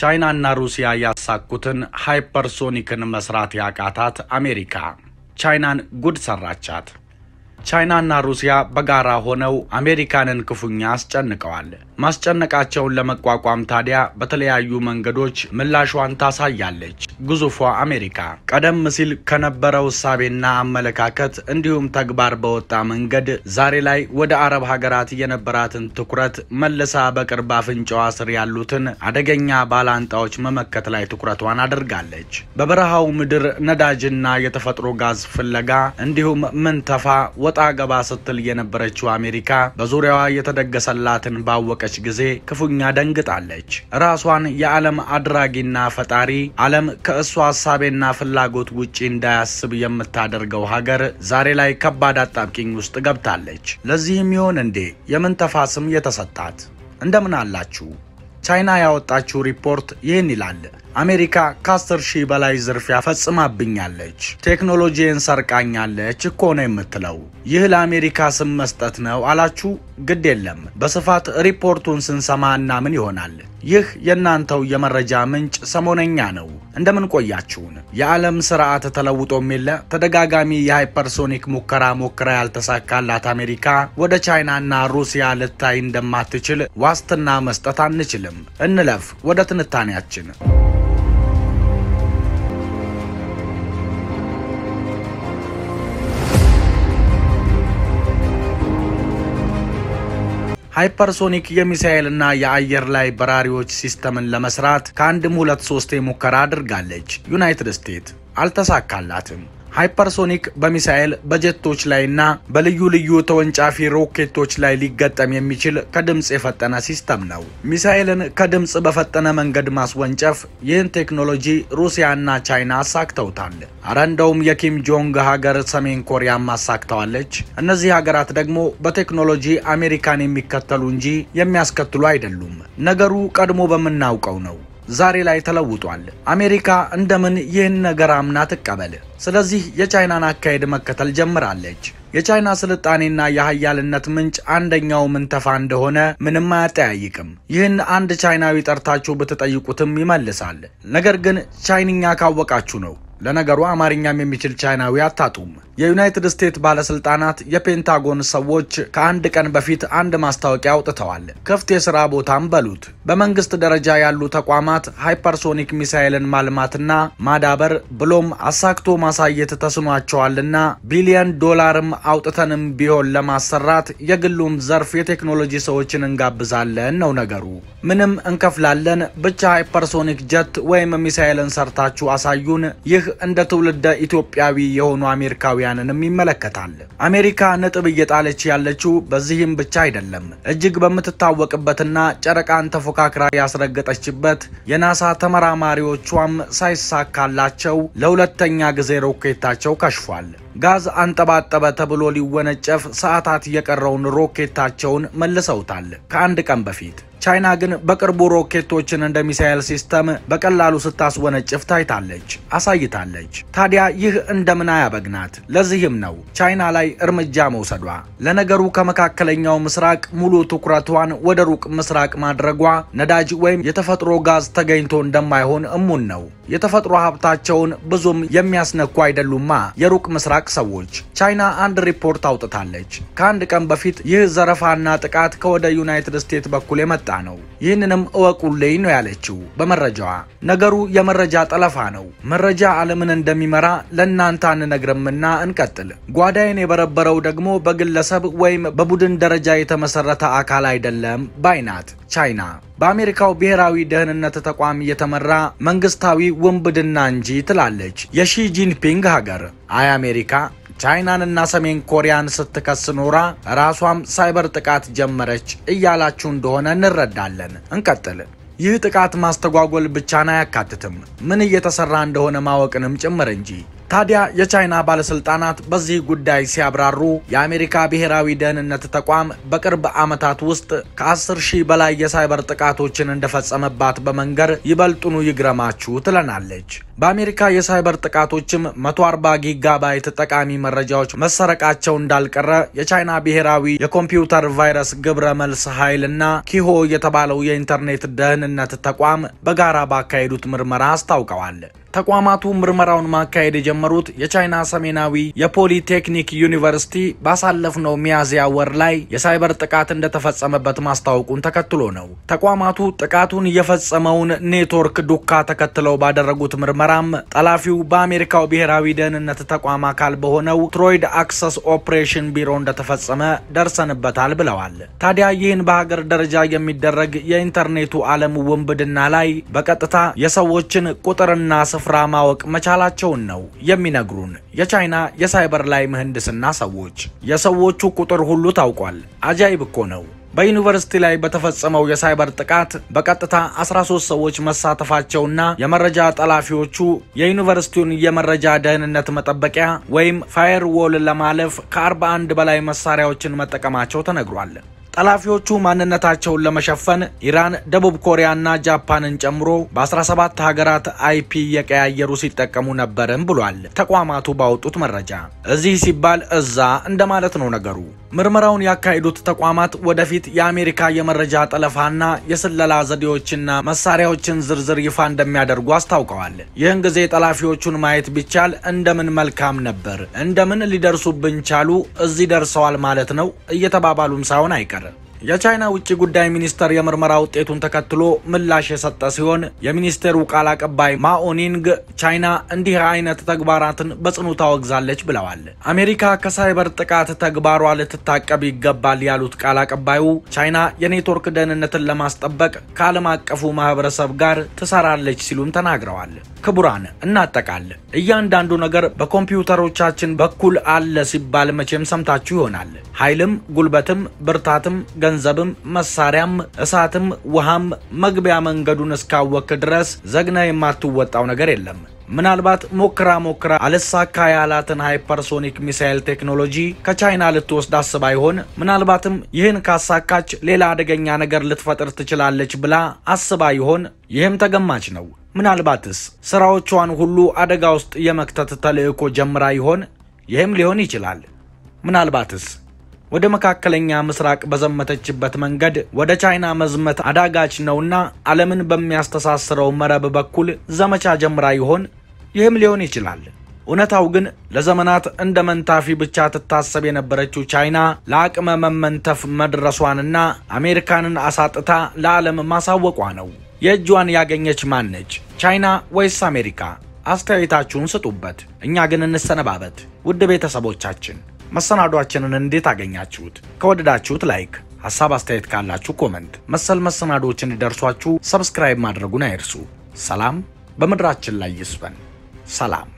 ቻይናና ሩሲያ ያሳኩትን ሃይፐርሶኒክን መስራት ያቃታት አሜሪካ ቻይናን ጉድ ሰራቻት። ቻይናና ሩሲያ በጋራ ሆነው አሜሪካንን ክፉኛ አስጨንቀዋል። ማስጨነቃቸውን ለመቋቋም ታዲያ በተለያዩ መንገዶች ምላሿን ታሳያለች። ግዙፏ አሜሪካ ቀደም ሲል ከነበረው እሳቤና አመለካከት እንዲሁም ተግባር በወጣ መንገድ ዛሬ ላይ ወደ አረብ ሀገራት የነበራትን ትኩረት መልሳ በቅርብ አፍንጫዋ ስር ያሉትን አደገኛ ባላንጣዎች መመከት ላይ ትኩረቷን አድርጋለች። በበረሃው ምድር ነዳጅና የተፈጥሮ ጋዝ ፍለጋ እንዲሁም ምንተፋ ወጣ ገባ ስትል የነበረችው አሜሪካ በዙሪያዋ የተደገሰላትን ባወቀች ጊዜ ክፉኛ ደንግጣለች። ራሷን የዓለም አድራጊና ፈጣሪ ዓለም ከእሱ ሀሳቤና ፍላጎት ውጪ እንዳያስብ የምታደርገው ሀገር ዛሬ ላይ ከባድ አጣብቂኝ ውስጥ ገብታለች። ለዚህም ይሆን እንዴ የምን ስም የተሰጣት? እንደምን አላችሁ። ቻይና ያወጣችው ሪፖርት ይህን ይላል። አሜሪካ ከአስር ሺህ በላይ ዝርፊያ ፈጽማብኛለች፣ ቴክኖሎጂን ሰርቃኛለች እኮ ነው የምትለው። ይህ ለአሜሪካ ስም መስጠት ነው አላችሁ? ግድ የለም በስፋት ሪፖርቱን ስንሰማ እና ምን ይሆናል። ይህ የእናንተው የመረጃ ምንጭ ሰሞነኛ ነው። እንደምን ቆያችሁን? የዓለም ስርዓት ተለውጦም የለ ተደጋጋሚ የሃይፐርሶኒክ ሙከራ ሞክራ ያልተሳካላት አሜሪካ ወደ ቻይናና ሩሲያ ልታይ እንደማትችል ዋስትና መስጠት አንችልም። እንለፍ ወደ ትንታኔያችን። ሃይፐርሶኒክ የሚሳኤልና የአየር ላይ በራሪዎች ሲስተምን ለመስራት ከአንድም ሁለት ሶስቴ ሙከራ አድርጋለች። ዩናይትድ ስቴትስ አልተሳካላትም። ሃይፐርሶኒክ በሚሳኤል በጀቶች ላይና በልዩ ልዩ ተወንጫፊ ሮኬቶች ላይ ሊገጠም የሚችል ከድምፅ የፈጠነ ሲስተም ነው። ሚሳኤልን ከድምፅ በፈጠነ መንገድ ማስወንጨፍ፣ ይህን ቴክኖሎጂ ሩሲያና ቻይና አሳክተውታል። አረ እንደውም የኪም ጆንግ ሀገር ሰሜን ኮሪያም አሳክተዋለች። እነዚህ ሀገራት ደግሞ በቴክኖሎጂ አሜሪካን የሚከተሉ እንጂ የሚያስከትሉ አይደሉም። ነገሩ ቀድሞ በምናውቀው ነው። ዛሬ ላይ ተለውጧል። አሜሪካ እንደምን ይህን ነገር አምና ትቀበል? ስለዚህ የቻይናን አካሄድ መከተል ጀምራለች። የቻይና ስልጣኔና የሀያልነት ምንጭ አንደኛው ምንተፋ እንደሆነ ምንም አያጠያይቅም። ይህን አንድ ቻይናዊ ጠርታችሁ ብትጠይቁትም ይመልሳል። ነገር ግን ቻይንኛ ካወቃችሁ ነው ለነገሩ አማርኛም የሚችል ቻይናዊ አታጡም። የዩናይትድ ስቴትስ ባለስልጣናት የፔንታጎን ሰዎች ከአንድ ቀን በፊት አንድ ማስታወቂያ አውጥተዋል። ክፍት የስራ ቦታም በሉት። በመንግስት ደረጃ ያሉ ተቋማት ሃይፐርሶኒክ ሚሳይልን ማልማትና ማዳበር ብሎም አሳክቶ ማሳየት ተስኗቸዋልና ቢሊየን ዶላርም አውጥተንም ቢሆን ለማሰራት የግሉም ዘርፍ የቴክኖሎጂ ሰዎችን እንጋብዛለን ነው ነገሩ። ምንም እንከፍላለን፣ ብቻ ሃይፐርሶኒክ ጀት ወይም ሚሳይልን ሰርታችሁ አሳዩን። ይህ እንደ ትውልደ ኢትዮጵያዊ የሆኑ አሜሪካውያንንም ይመለከታል። አሜሪካ ነጥብ እየጣለች ያለችው በዚህም ብቻ አይደለም። እጅግ በምትታወቅበትና ጨረቃን ተፎካክራ ያስረገጠችበት የናሳ ተመራማሪዎቿም ሳይሳካላቸው ለሁለተኛ ጊዜ ሮኬታቸው ከሽፏል። ጋዝ አንጠባጠበ ተብሎ ሊወነጨፍ ሰዓታት የቀረውን ሮኬታቸውን መልሰውታል ከአንድ ቀን በፊት ቻይና ግን በቅርቡ ሮኬቶችን እንደ ሚሳኤል ሲስተም በቀላሉ ስታስወነጭፍ ታይታለች አሳይታለች። ታዲያ ይህ እንደምን አያበግናት? ለዚህም ነው ቻይና ላይ እርምጃ መውሰዷ። ለነገሩ ከመካከለኛው ምስራቅ ሙሉ ትኩረቷን ወደ ሩቅ ምስራቅ ማድረጓ ነዳጅ ወይም የተፈጥሮ ጋዝ ተገኝቶ እንደማይሆን እሙን ነው። የተፈጥሮ ሀብታቸውን ብዙም የሚያስነኩ አይደሉማ የሩቅ ምስራቅ ሰዎች። ቻይና አንድ ሪፖርት አውጥታለች ከአንድ ቀን በፊት ይህ ዘረፋና ጥቃት ከወደ ዩናይትድ ስቴትስ በኩል የመጣ የመጣ ነው። ይህንንም እወቁልኝ ነው ያለችው በመረጃዋ። ነገሩ የመረጃ ጠለፋ ነው። መረጃ ዓለምን እንደሚመራ ለእናንተ አንነግርምና እንቀጥል። ጓዳይን የበረበረው ደግሞ በግለሰብ ወይም በቡድን ደረጃ የተመሰረተ አካል አይደለም ባይናት ቻይና በአሜሪካው ብሔራዊ ደህንነት ተቋም እየተመራ መንግስታዊ ውንብድና እንጂ ትላለች የሺ ጂንፒንግ ሀገር አይ አሜሪካ ቻይናንና ሰሜን ኮሪያን ስትከስ ኖራ ራሷም ሳይበር ጥቃት ጀመረች እያላችሁ እንደሆነ እንረዳለን። እንቀጥል። ይህ ጥቃት ማስተጓጎል ብቻን አያካትትም፣ ምን እየተሰራ እንደሆነ ማወቅንም ጭምር እንጂ ታዲያ የቻይና ባለስልጣናት በዚህ ጉዳይ ሲያብራሩ የአሜሪካ ብሔራዊ ደህንነት ተቋም በቅርብ ዓመታት ውስጥ ከ10 ሺህ በላይ የሳይበር ጥቃቶችን እንደፈጸመባት በመንገር ይበልጡኑ ይግረማችሁ ትለናለች። በአሜሪካ የሳይበር ጥቃቶችም 140 ጊጋባይት ጠቃሚ መረጃዎች መሰረቃቸው እንዳልቀረ የቻይና ብሔራዊ የኮምፒውተር ቫይረስ ግብረ መልስ ኃይል እና ኪሆ የተባለው የኢንተርኔት ደህንነት ተቋም በጋራ ባካሄዱት ምርመራ አስታውቀዋል። ተቋማቱ ምርመራውን ማካሄድ የጀመሩት የቻይና ሰሜናዊ የፖሊቴክኒክ ዩኒቨርሲቲ ባሳለፍነው ሚያዝያ ወር ላይ የሳይበር ጥቃት እንደተፈጸመበት ማስታወቁን ተከትሎ ነው። ተቋማቱ ጥቃቱን የፈጸመውን ኔትወርክ ዱካ ተከትለው ባደረጉት ምርመራም ጠላፊው በአሜሪካው ብሔራዊ ደህንነት ተቋም አካል በሆነው ትሮይድ አክሰስ ኦፕሬሽን ቢሮ እንደተፈጸመ ደርሰንበታል ብለዋል። ታዲያ ይህን በሀገር ደረጃ የሚደረግ የኢንተርኔቱ ዓለም ውንብድና ላይ በቀጥታ የሰዎችን ቁጥርና ስፍ ስፍራ ማወቅ መቻላቸውን ነው የሚነግሩን የቻይና የሳይበር ላይ ምህንድስና ሰዎች። የሰዎቹ ቁጥር ሁሉ ታውቋል። አጃይብ እኮ ነው። በዩኒቨርሲቲ ላይ በተፈጸመው የሳይበር ጥቃት በቀጥታ 13 ሰዎች መሳተፋቸውና የመረጃ ጠላፊዎቹ የዩኒቨርሲቲውን የመረጃ ደህንነት መጠበቂያ ወይም ፋየርዎል ለማለፍ ከ41 በላይ መሳሪያዎችን መጠቀማቸው ተነግሯል። ጠላፊዎቹ ማንነታቸውን ለመሸፈን ኢራን፣ ደቡብ ኮሪያና ጃፓንን ጨምሮ በ17 ሀገራት አይፒ እየቀያየሩ ሲጠቀሙ ነበርም ብሏል ተቋማቱ ባወጡት መረጃ። እዚህ ሲባል እዛ እንደማለት ነው ነገሩ። ምርመራውን ያካሄዱት ተቋማት ወደፊት የአሜሪካ የመረጃ ጠለፋና የስለላ ዘዴዎችና መሳሪያዎችን ዝርዝር ይፋ እንደሚያደርጉ አስታውቀዋል። ይህን ጊዜ ጠላፊዎቹን ማየት ቢቻል እንደምን መልካም ነበር፣ እንደምን ሊደርሱብን ቻሉ፣ እዚህ ደርሰዋል ማለት ነው እየተባባሉም ሳይሆን አይቀር የቻይና ውጭ ጉዳይ ሚኒስተር የምርመራ ውጤቱን ተከትሎ ምላሽ የሰጠ ሲሆን የሚኒስቴሩ ቃል አቀባይ ማኦኒንግ ቻይና እንዲህ አይነት ተግባራትን በጽኑ ታወግዛለች ብለዋል። አሜሪካ ከሳይበር ጥቃት ተግባሯ ልትታቀብ ይገባል ያሉት ቃል አቀባዩ ቻይና የኔትወርክ ደህንነትን ለማስጠበቅ ከዓለም አቀፉ ማህበረሰብ ጋር ትሰራለች ሲሉም ተናግረዋል። ክቡራን እናጠቃል። እያንዳንዱ ነገር በኮምፒውተሮቻችን በኩል አለ ሲባል መቼም ሰምታችሁ ይሆናል። ኃይልም ጉልበትም ብርታትም ገንዘብም፣ መሳሪያም፣ እሳትም፣ ውሃም መግቢያ መንገዱን እስካወክ ድረስ ዘግና የማትወጣው ነገር የለም። ምናልባት ሞክራ ሞክራ አልሳካ ያላትን ሃይፐርሶኒክ ሚሳይል ቴክኖሎጂ ከቻይና ልትወስድ አስባ ይሆን? ምናልባትም ይህን ካሳካች ሌላ አደገኛ ነገር ልትፈጥር ትችላለች ብላ አስባ ይሆን? ይህም ተገማች ነው። ምናልባትስ ስራዎቿን ሁሉ አደጋ ውስጥ የመክተት ተልእኮ ጀምራ ይሆን? ይህም ሊሆን ይችላል። ምናልባትስ ወደ መካከለኛ ምስራቅ በዘመተችበት መንገድ ወደ ቻይና መዝመት አዳጋች ነውና ዓለምን በሚያስተሳስረው መረብ በኩል ዘመቻ ጀምራ ይሆን? ይህም ሊሆን ይችላል። እውነታው ግን ለዘመናት እንደ መንታፊ ብቻ ትታሰብ የነበረችው ቻይና ለአቅመ መመንተፍ መድረሷንና አሜሪካንን አሳጥታ ለዓለም ማሳወቋ ነው። የእጇን ያገኘች ማን ነች? ቻይና ወይስ አሜሪካ? አስተያየታችሁን ስጡበት። እኛ ግን እንሰነባበት። ውድ ቤተሰቦቻችን መሰናዷችንን እንዴት አገኛችሁት? ከወደዳችሁት ላይክ፣ ሀሳብ አስተያየት ካላችሁ ኮመንት፣ መሰል መሰናዶዎች እንዲደርሷችሁ ሰብስክራይብ ማድረጉን አይርሱ። ሰላም በምድራችን ላይ ይስፈን። ሰላም